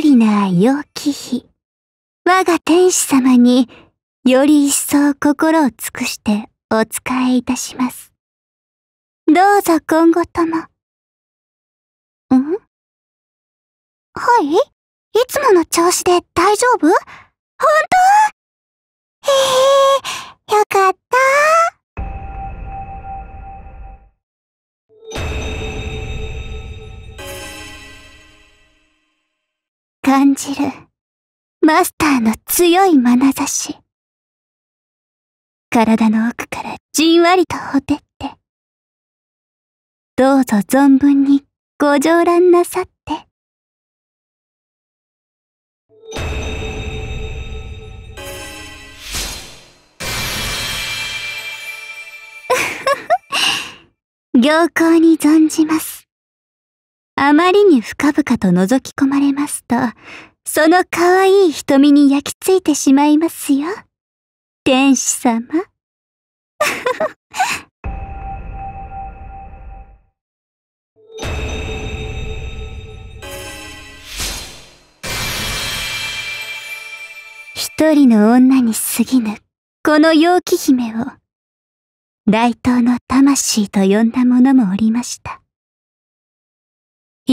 りな陽気日。我が天使様により一層心を尽くしてお仕えいたします。どうぞ今後とも。んはいいつもの調子で大丈夫本当感じるマスターの強い眼差し。体の奥からじんわりとほてって。どうぞ存分にご上覧なさって。行幸に存じます。あまりに深々と覗き込まれますと、その可愛い瞳に焼き付いてしまいますよ。天使様。一人の女に過ぎぬ、この陽気姫を、大東の魂と呼んだ者もおりました。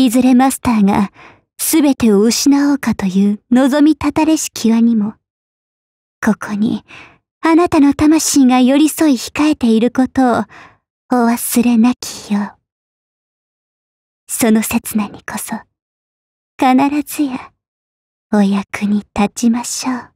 いずれマスターが全てを失おうかという望みたたれし際にも、ここにあなたの魂が寄り添い控えていることをお忘れなきよう。その刹那にこそ、必ずやお役に立ちましょう。